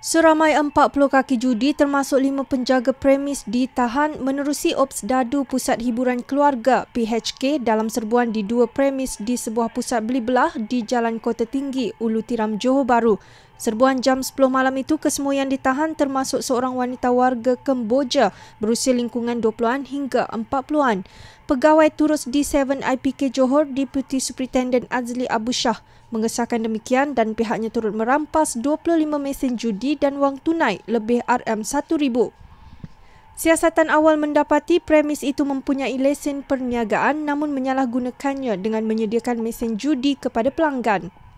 Seramai 40 kaki judi termasuk 5 penjaga premis ditahan menerusi Ops Dadu Pusat Hiburan Keluarga PHK dalam serbuan di dua premis di sebuah pusat beli belah di Jalan Kota Tinggi, Ulu Tiram, Johor Bahru. Serbuan jam 10 malam itu kesemua yang ditahan termasuk seorang wanita warga Kemboja berusia lingkungan 20-an hingga 40-an. Pegawai turus D7 IPK Johor Deputy Superintendent Azli Abu Shah mengesahkan demikian dan pihaknya turut merampas 25 mesin judi dan wang tunai lebih RM1,000. Siasatan awal mendapati premis itu mempunyai lesen perniagaan namun menyalahgunakannya dengan menyediakan mesin judi kepada pelanggan.